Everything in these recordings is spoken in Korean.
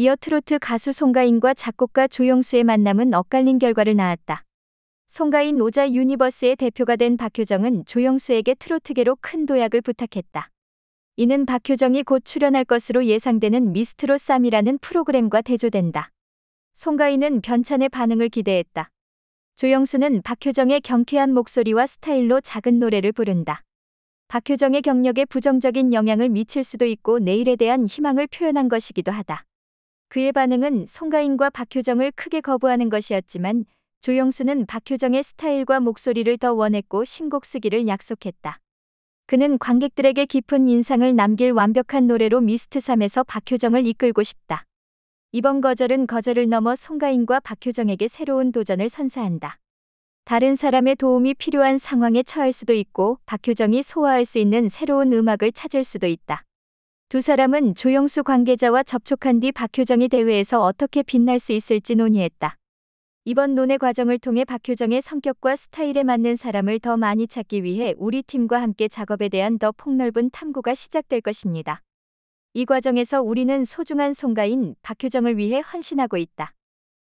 이어 트로트 가수 송가인과 작곡가 조영수의 만남은 엇갈린 결과를 낳았다. 송가인 오자 유니버스의 대표가 된 박효정은 조영수에게 트로트계로 큰 도약을 부탁했다. 이는 박효정이 곧 출연할 것으로 예상되는 미스트롯 쌈이라는 프로그램과 대조된다. 송가인은 변찬의 반응을 기대했다. 조영수는 박효정의 경쾌한 목소리와 스타일로 작은 노래를 부른다. 박효정의 경력에 부정적인 영향을 미칠 수도 있고 내일에 대한 희망을 표현한 것이기도 하다. 그의 반응은 송가인과 박효정을 크게 거부하는 것이었지만 조영수는 박효정의 스타일과 목소리를 더 원했고 신곡 쓰기를 약속했다. 그는 관객들에게 깊은 인상을 남길 완벽한 노래로 미스트3에서 박효정을 이끌고 싶다. 이번 거절은 거절을 넘어 송가인과 박효정에게 새로운 도전을 선사한다. 다른 사람의 도움이 필요한 상황에 처할 수도 있고 박효정이 소화할 수 있는 새로운 음악을 찾을 수도 있다. 두 사람은 조영수 관계자와 접촉한 뒤 박효정이 대회에서 어떻게 빛날 수 있을지 논의했다. 이번 논의 과정을 통해 박효정의 성격과 스타일에 맞는 사람을 더 많이 찾기 위해 우리 팀과 함께 작업에 대한 더 폭넓은 탐구가 시작될 것입니다. 이 과정에서 우리는 소중한 송가인 박효정을 위해 헌신하고 있다.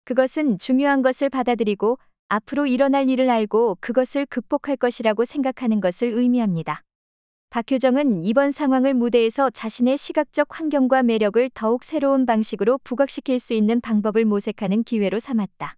그것은 중요한 것을 받아들이고 앞으로 일어날 일을 알고 그것을 극복할 것이라고 생각하는 것을 의미합니다. 박효정은 이번 상황을 무대에서 자신의 시각적 환경과 매력을 더욱 새로운 방식으로 부각시킬 수 있는 방법을 모색하는 기회로 삼았다.